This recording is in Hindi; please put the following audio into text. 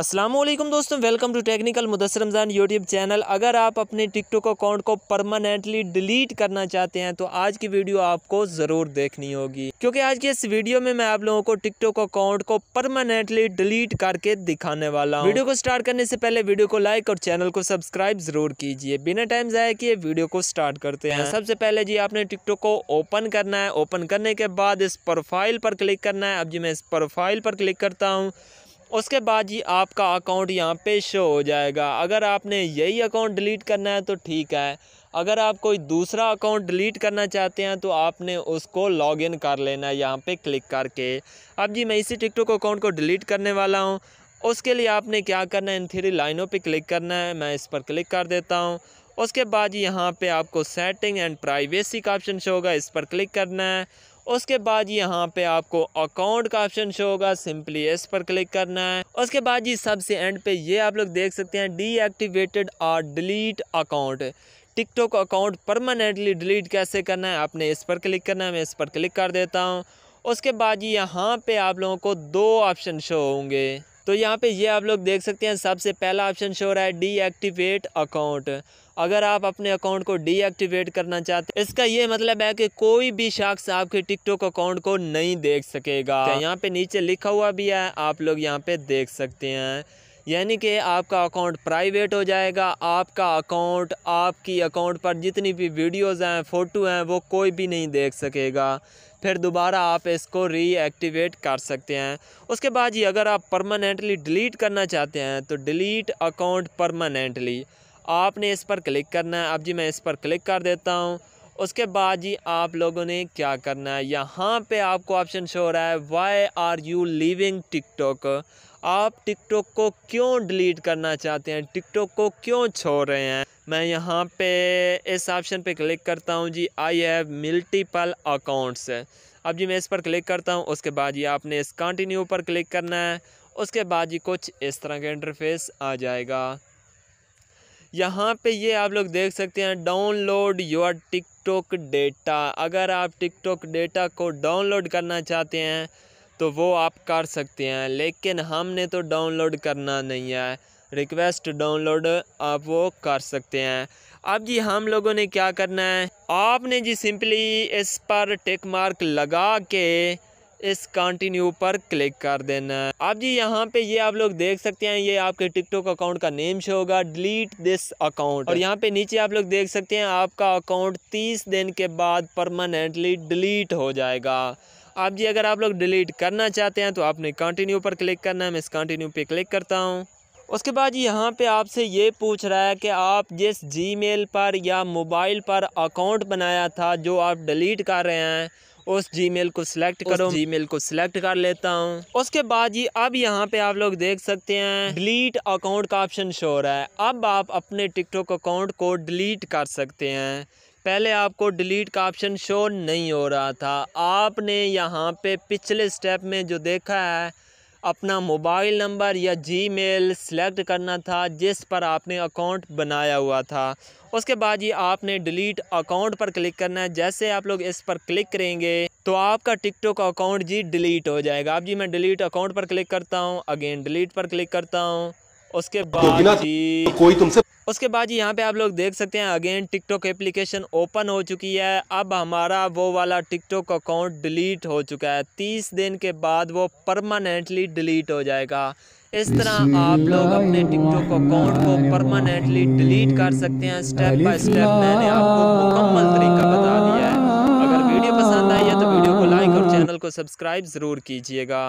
असलम दोस्तों welcome to technical Mudassar Ramzan YouTube channel अगर आप अपने टिकटॉक अकाउंट को परमानेंटली डिलीट करना चाहते हैं तो आज की वीडियो आपको ज़रूर देखनी होगी क्योंकि आज की इस वीडियो में मैं आप लोगों को टिकटॉक अकाउंट को परमानेंटली डिलीट करके दिखाने वाला हूँ वीडियो को स्टार्ट करने से पहले वीडियो को लाइक और चैनल को सब्सक्राइब ज़रूर कीजिए बिना टाइम ज़ाया किए वीडियो को स्टार्ट करते हैं सबसे पहले जी आपने टिकटॉक को ओपन करना है ओपन करने के बाद इस प्रोफाइल पर क्लिक करना है अब जी मैं इस प्रोफाइल पर क्लिक करता हूँ उसके बाद ही आपका अकाउंट यहाँ पे शो हो जाएगा अगर आपने यही अकाउंट डिलीट करना है तो ठीक है अगर आप कोई दूसरा अकाउंट डिलीट करना चाहते हैं तो आपने उसको लॉगिन कर लेना है यहाँ पे क्लिक करके अब जी मैं इसी टिकटॉक अकाउंट को डिलीट करने वाला हूँ उसके लिए आपने क्या करना है इन थ्री लाइनों पर क्लिक करना है मैं इस पर क्लिक कर देता हूँ उसके बाद यहाँ पे आपको सेटिंग एंड प्राइवेसी का ऑप्शन शो होगा इस पर क्लिक करना है उसके बाद यहाँ पे आपको अकाउंट का ऑप्शन शो होगा सिंपली इस पर क्लिक करना है उसके बाद जी सबसे एंड पे ये आप लोग देख सकते हैं डीएक्टिवेटेड और delete account TikTok account permanently delete कैसे करना है आपने इस पर क्लिक करना है मैं इस पर क्लिक कर देता हूँ उसके बाद जी यहाँ पे आप लोगों को दो ऑप्शन शो होंगे तो यहाँ पे ये आप लोग देख सकते हैं सबसे पहला ऑप्शन शो रहा है डीएक्टिवेट अकाउंट अगर आप अपने अकाउंट को डीएक्टिवेट करना चाहते हैं इसका ये मतलब है कि कोई भी शख्स आपके टिकटॉक अकाउंट को नहीं देख सकेगा तो यहाँ पे नीचे लिखा हुआ भी है आप लोग यहाँ पे देख सकते हैं यानी कि आपका अकाउंट प्राइवेट हो जाएगा आपका अकाउंट आपकी अकाउंट पर जितनी भी वीडियोज़ हैं फ़ोटो हैं वो कोई भी नहीं देख सकेगा फिर दोबारा आप इसको रीएक्टिवेट कर सकते हैं उसके बाद ये अगर आप परमानेंटली डिलीट करना चाहते हैं तो डिलीट अकाउंट परमानेंटली आपने इस पर क्लिक करना है अब जी मैं इस पर क्लिक कर देता हूँ उसके बाद जी आप लोगों ने क्या करना है यहाँ पे आपको ऑप्शन शो हो रहा है why are you leaving TikTok आप टिकटॉक को क्यों डिलीट करना चाहते हैं टिकटॉक को क्यों छोड़ रहे हैं मैं यहाँ पे इस ऑप्शन पे क्लिक करता हूँ जी आई हैव मल्टीपल अकाउंट्स अब जी मैं इस पर क्लिक करता हूँ उसके बाद जी आपने इस कंटिन्यू पर क्लिक करना है उसके बाद जी कुछ इस तरह का इंटरफेस आ जाएगा यहाँ पे ये आप लोग देख सकते हैं डाउनलोड योर टिकटॉक डेटा अगर आप टिकटॉक डेटा को डाउनलोड करना चाहते हैं तो वो आप कर सकते हैं लेकिन हमने तो डाउनलोड करना नहीं है रिक्वेस्ट डाउनलोड आप वो कर सकते हैं अब जी हम लोगों ने क्या करना है आपने जी सिंपली इस पर टिक मार्क लगा के इस कंटिन्यू पर क्लिक कर देना है अब जी यहाँ पे ये आप लोग देख सकते हैं ये आपके टिकटॉक अकाउंट का नेम शो होगा डिलीट दिस अकाउंट और यहाँ पे नीचे आप लोग देख सकते हैं आपका अकाउंट तीस दिन के बाद परमानेंटली डिलीट हो जाएगा आप जी अगर आप लोग डिलीट करना चाहते हैं तो आपने कंटिन्यू पर क्लिक करना है मैं इस कंटिन्यू पे क्लिक करता हूँ उसके बाद यहाँ पे आपसे ये पूछ रहा है कि आप जिस जीमेल पर या मोबाइल पर अकाउंट बनाया था जो आप डिलीट कर रहे हैं उस जीमेल को सिलेक्ट करो जीमेल को सिलेक्ट कर लेता हूँ उसके बाद जी अब यहाँ पे आप लोग देख सकते हैं डिलीट अकाउंट का ऑप्शन शो रहा है अब आप अपने टिकटॉक अकाउंट को डिलीट कर सकते हैं पहले आपको डिलीट का ऑप्शन शो नहीं हो रहा था आपने यहाँ पे पिछले स्टेप में जो देखा है अपना मोबाइल नंबर या जीमेल सेलेक्ट करना था जिस पर आपने अकाउंट बनाया हुआ था उसके बाद ये आपने डिलीट अकाउंट पर क्लिक करना है जैसे आप लोग इस पर क्लिक करेंगे तो आपका टिकटॉक अकाउंट जी डिलीट हो जाएगा अब जी मैं डिलीट अकाउंट पर क्लिक करता हूँ अगेन डिलीट पर क्लिक करता हूँ उसके तो बाद जी कोई तुमसे उसके बाद जी यहाँ पे आप लोग देख सकते हैं अगेन टिकटॉक एप्लीकेशन ओपन हो चुकी है अब हमारा वो वाला टिकटॉक अकाउंट डिलीट हो चुका है तीस दिन के बाद वो परमानेंटली डिलीट हो जाएगा इस तरह आप लोग अपने टिकटॉक अकाउंट को परमानेंटली डिलीट कर सकते हैं स्टेप बाय स्टेप मैंने आपको मुकम्मल तरीका बता दिया है अगर वीडियो पसंद आई है तो वीडियो को लाइक और चैनल को सब्सक्राइब ज़रूर कीजिएगा